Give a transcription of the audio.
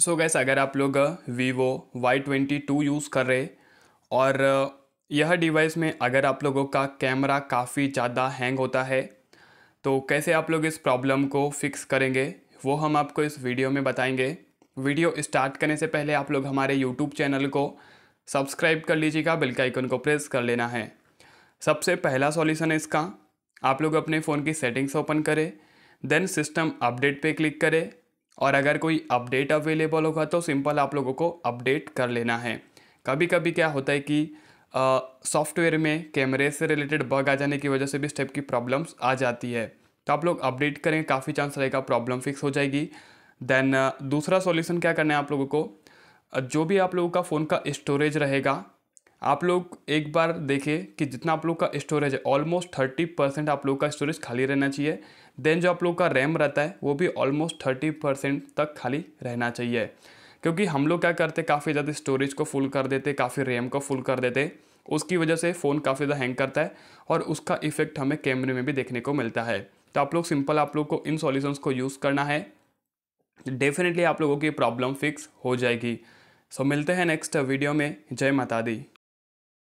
सो gas अगर आप लोग Vivo Y twenty two use कर रहे और यह डिवाइस में अगर आप लोगों का कैमरा काफ़ी ज़्यादा हैंग होता है तो कैसे आप लोग इस प्रॉब्लम को फिक्स करेंगे वो हम आपको इस वीडियो में बताएंगे वीडियो स्टार्ट करने से पहले आप लोग हमारे यूट्यूब चैनल को सब्सक्राइब कर लीजिएगा बिल के आइकन को प्रेस कर लेना है सबसे पहला सॉल्यूशन है इसका आप लोग अपने फ़ोन की सेटिंग्स ओपन करें देन सिस्टम अपडेट पे क्लिक करें और अगर कोई अपडेट अवेलेबल होगा तो सिंपल आप लोगों को अपडेट कर लेना है कभी कभी क्या होता है कि सॉफ्टवेयर में कैमरे से रिलेटेड बग आ जाने की वजह से भी इस की प्रॉब्लम्स आ जाती है तो आप लोग अपडेट करें काफ़ी चांस रहेगा प्रॉब्लम फिक्स हो जाएगी देन दूसरा सॉल्यूशन क्या करना है आप लोगों को जो भी आप लोगों का फ़ोन का स्टोरेज रहेगा आप लोग एक बार देखें कि जितना आप लोग का स्टोरेज है ऑलमोस्ट थर्टी परसेंट आप लोग का स्टोरेज खाली रहना चाहिए देन जो आप लोग का रैम रहता है वो भी ऑलमोस्ट थर्टी परसेंट तक खाली रहना चाहिए क्योंकि हम लोग क्या करते काफ़ी ज़्यादा स्टोरेज को फुल कर देते काफ़ी रैम को फुल कर देते उसकी वजह से फ़ोन काफ़ी ज़्यादा हैंग करता है और उसका इफेक्ट हमें कैमरे में भी देखने को मिलता है तो आप लोग सिंपल आप लोग को इन सॉल्यूशंस को यूज़ करना है डेफिनेटली आप लोगों की प्रॉब्लम फिक्स हो जाएगी सो मिलते हैं नेक्स्ट वीडियो में जय माता दी